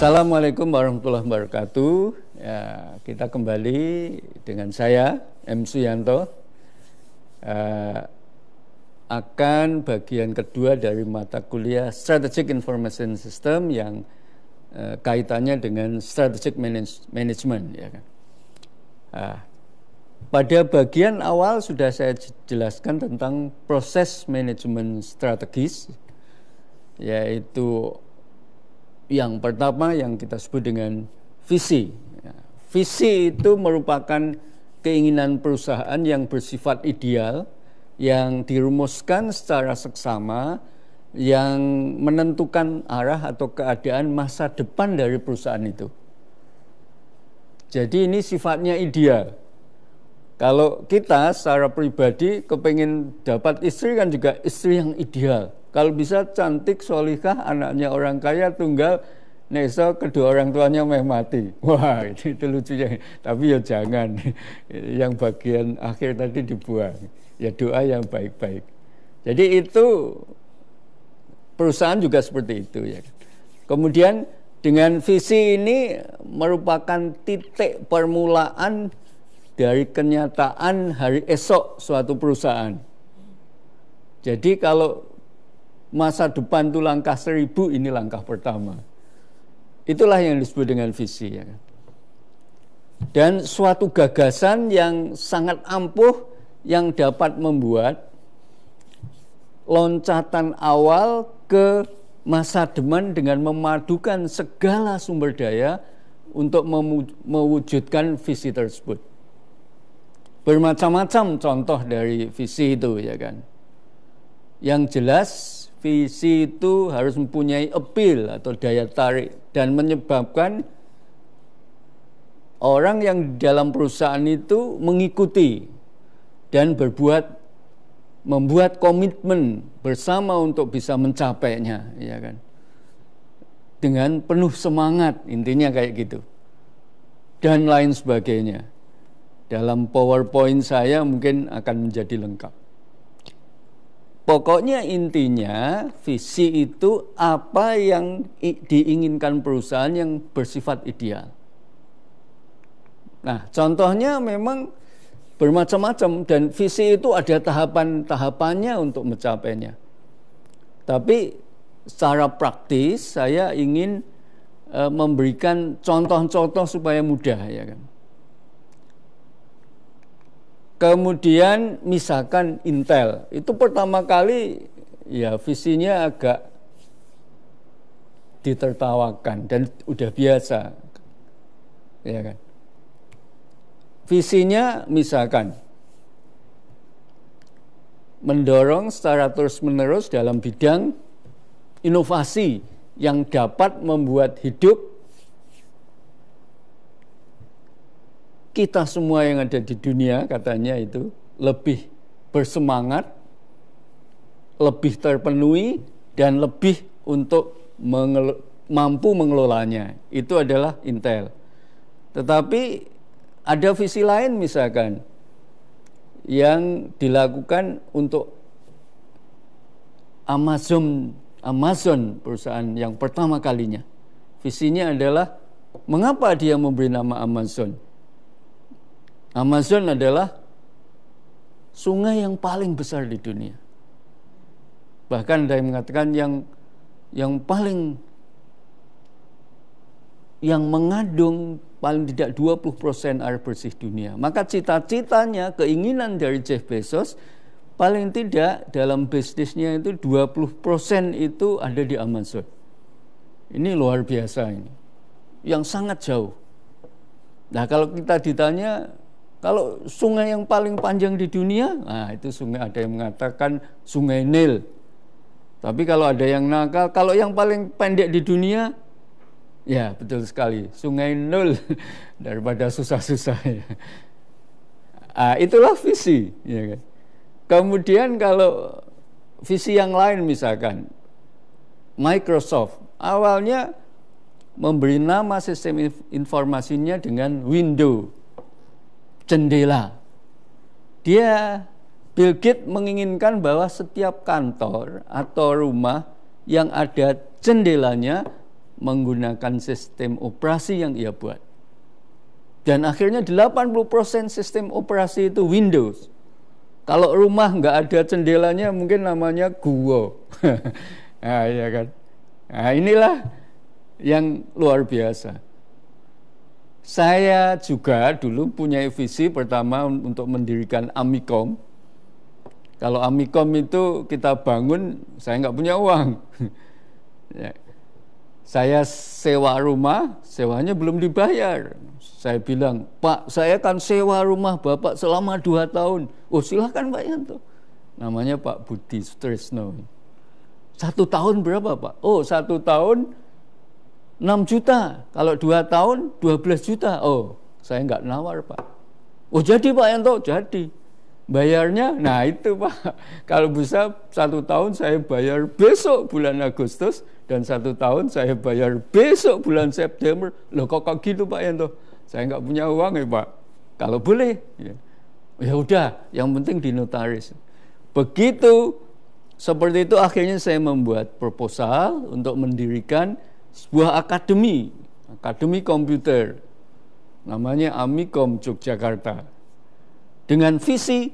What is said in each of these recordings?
Assalamualaikum warahmatullahi wabarakatuh. Ya, kita kembali dengan saya M Suyanto uh, akan bagian kedua dari mata kuliah Strategic Information System yang uh, kaitannya dengan Strategic Manage Management. Ya uh, pada bagian awal sudah saya jelaskan tentang proses manajemen strategis, yaitu yang pertama yang kita sebut dengan visi. Ya, visi itu merupakan keinginan perusahaan yang bersifat ideal, yang dirumuskan secara seksama, yang menentukan arah atau keadaan masa depan dari perusahaan itu. Jadi ini sifatnya ideal. Kalau kita secara pribadi kepingin dapat istri kan juga istri yang ideal. Kalau bisa cantik, solihah, anaknya orang kaya, tunggal, Nesa kedua orang tuanya meh mati. Wah, itu, itu lucunya. Tapi ya jangan. Yang bagian akhir tadi dibuang. Ya doa yang baik-baik. Jadi itu perusahaan juga seperti itu ya. Kemudian dengan visi ini merupakan titik permulaan dari kenyataan hari esok suatu perusahaan. Jadi kalau masa depan itu langkah seribu, ini langkah pertama. Itulah yang disebut dengan visi. Ya. Kan? Dan suatu gagasan yang sangat ampuh yang dapat membuat loncatan awal ke masa depan dengan memadukan segala sumber daya untuk mewujudkan visi tersebut bermacam-macam contoh dari visi itu ya kan. Yang jelas visi itu harus mempunyai appeal atau daya tarik dan menyebabkan orang yang dalam perusahaan itu mengikuti dan berbuat membuat komitmen bersama untuk bisa mencapainya ya kan dengan penuh semangat intinya kayak gitu dan lain sebagainya dalam PowerPoint saya mungkin akan menjadi lengkap. Pokoknya intinya visi itu apa yang diinginkan perusahaan yang bersifat ideal. Nah, contohnya memang bermacam-macam dan visi itu ada tahapan-tahapannya untuk mencapainya. Tapi secara praktis saya ingin eh, memberikan contoh-contoh supaya mudah ya kan. Kemudian misalkan Intel itu pertama kali ya visinya agak ditertawakan dan udah biasa. Ya kan? Visinya misalkan mendorong secara terus-menerus dalam bidang inovasi yang dapat membuat hidup kita semua yang ada di dunia katanya itu lebih bersemangat, lebih terpenuhi dan lebih untuk mengel mampu mengelolanya. Itu adalah intel. Tetapi ada visi lain misalkan yang dilakukan untuk Amazon Amazon perusahaan yang pertama kalinya. Visinya adalah mengapa dia memberi nama Amazon? Amazon adalah sungai yang paling besar di dunia. Bahkan saya mengatakan yang yang paling yang mengandung paling tidak 20% air bersih dunia. Maka cita-citanya, keinginan dari Jeff Bezos paling tidak dalam bisnisnya itu 20% itu ada di Amazon. Ini luar biasa ini. Yang sangat jauh. Nah, kalau kita ditanya kalau sungai yang paling panjang di dunia, nah itu sungai ada yang mengatakan sungai Nil. Tapi kalau ada yang nakal, kalau yang paling pendek di dunia, ya betul sekali, sungai Nil daripada susah-susah. Nah, itulah visi. Ya kan? Kemudian kalau visi yang lain misalkan, Microsoft awalnya memberi nama sistem informasinya dengan Windows jendela. Dia Bill Gates menginginkan bahwa setiap kantor atau rumah yang ada jendelanya menggunakan sistem operasi yang ia buat. Dan akhirnya 80% sistem operasi itu Windows. Kalau rumah nggak ada jendelanya mungkin namanya gua. nah, ya kan. Nah, inilah yang luar biasa. Saya juga dulu punya visi pertama untuk mendirikan Amikom. Kalau Amikom itu kita bangun, saya nggak punya uang. Ya. saya sewa rumah, sewanya belum dibayar. Saya bilang, Pak, saya akan sewa rumah Bapak selama dua tahun. Oh, silahkan Pak Yanto. Namanya Pak Budi Sutrisno. Satu tahun berapa Pak? Oh, satu tahun 6 juta. Kalau 2 tahun 12 juta. Oh, saya nggak nawar, Pak. Oh, jadi Pak Yanto, jadi. Bayarnya, nah itu Pak. Kalau bisa satu tahun saya bayar besok bulan Agustus dan satu tahun saya bayar besok bulan September. Loh kok kok gitu Pak Yanto? Saya nggak punya uang ya Pak. Kalau boleh, ya, ya udah. Yang penting di notaris. Begitu seperti itu akhirnya saya membuat proposal untuk mendirikan sebuah akademi, akademi komputer, namanya Amikom Yogyakarta, dengan visi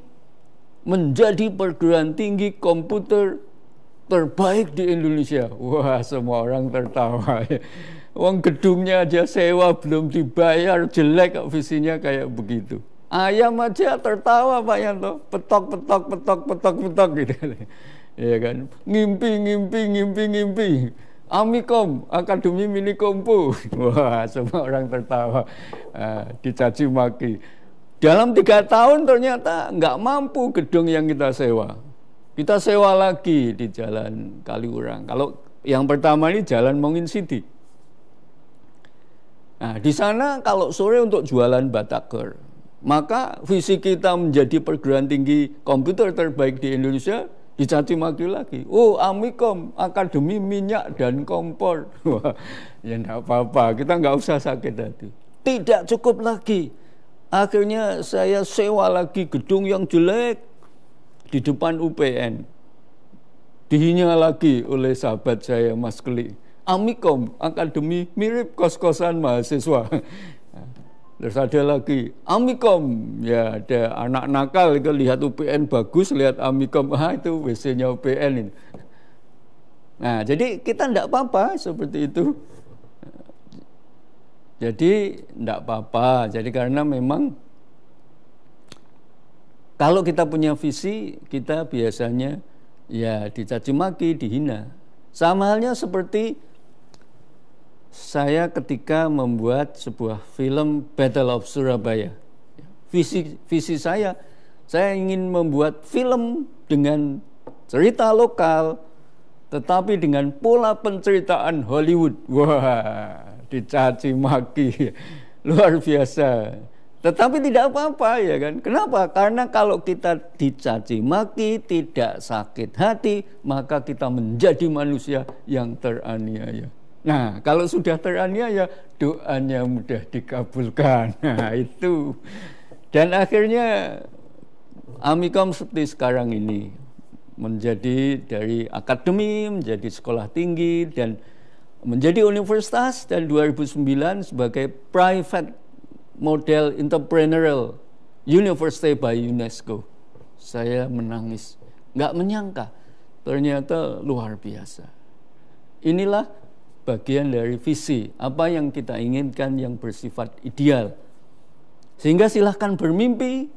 menjadi perguruan tinggi komputer terbaik di Indonesia. Wah, semua orang tertawa. Uang gedungnya aja sewa belum dibayar, jelek visinya kayak begitu. Ayam aja tertawa Pak Yanto, petok petok petok petok petok gitu. Iya kan? Ngimpi ngimpi ngimpi ngimpi amikom akademi minikompu wah semua orang tertawa uh, dicaci maki dalam tiga tahun ternyata nggak mampu gedung yang kita sewa kita sewa lagi di jalan Kaliurang kalau yang pertama ini jalan Mongin City nah di sana kalau sore untuk jualan bataker maka visi kita menjadi perguruan tinggi komputer terbaik di Indonesia dicaci maki lagi. Oh, Amikom, Akademi Minyak dan Kompor. Wah, ya enggak apa-apa, kita enggak usah sakit hati. Tidak cukup lagi. Akhirnya saya sewa lagi gedung yang jelek di depan UPN. Dihinya lagi oleh sahabat saya Mas Keli. Amikom, Akademi mirip kos-kosan mahasiswa. Terus ada lagi Amikom, ya ada anak nakal itu lihat UPN bagus, lihat Amikom, ah itu WC-nya UPN ini. Nah, jadi kita tidak apa-apa seperti itu. Jadi tidak apa-apa. Jadi karena memang kalau kita punya visi, kita biasanya ya dicaci maki, dihina. Sama halnya seperti saya ketika membuat sebuah film Battle of Surabaya. Visi visi saya saya ingin membuat film dengan cerita lokal tetapi dengan pola penceritaan Hollywood. Wah, dicaci maki. Luar biasa. Tetapi tidak apa-apa ya kan. Kenapa? Karena kalau kita dicaci maki, tidak sakit hati, maka kita menjadi manusia yang teraniaya. Nah, kalau sudah teraniaya, ya, doanya mudah dikabulkan. Nah, itu. Dan akhirnya Amikom seperti sekarang ini menjadi dari akademi menjadi sekolah tinggi dan menjadi universitas dan 2009 sebagai private model entrepreneurial university by UNESCO. Saya menangis, nggak menyangka ternyata luar biasa. Inilah bagian dari visi, apa yang kita inginkan yang bersifat ideal. Sehingga silahkan bermimpi,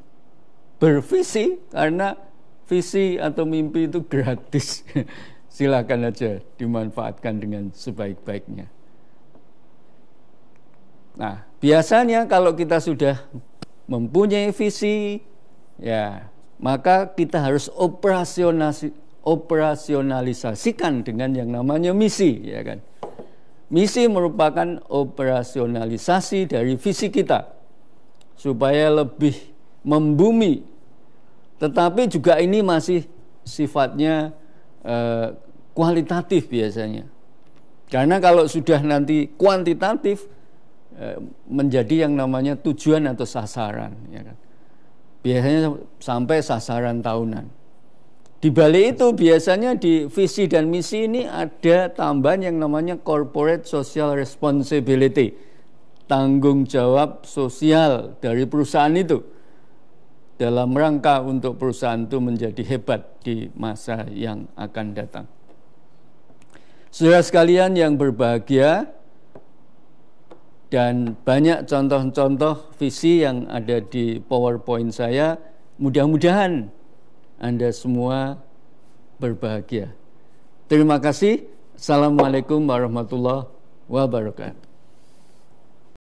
bervisi, karena visi atau mimpi itu gratis. silahkan aja dimanfaatkan dengan sebaik-baiknya. Nah, biasanya kalau kita sudah mempunyai visi, ya, maka kita harus operasionalisasikan dengan yang namanya misi, ya kan? Misi merupakan operasionalisasi dari visi kita supaya lebih membumi. Tetapi juga ini masih sifatnya eh, kualitatif biasanya. Karena kalau sudah nanti kuantitatif eh, menjadi yang namanya tujuan atau sasaran ya kan. Biasanya sampai sasaran tahunan. Di balik itu biasanya di visi dan misi ini ada tambahan yang namanya corporate social responsibility. Tanggung jawab sosial dari perusahaan itu dalam rangka untuk perusahaan itu menjadi hebat di masa yang akan datang. Saudara sekalian yang berbahagia dan banyak contoh-contoh visi yang ada di PowerPoint saya, mudah-mudahan anda semua berbahagia. Terima kasih. Assalamualaikum warahmatullahi wabarakatuh.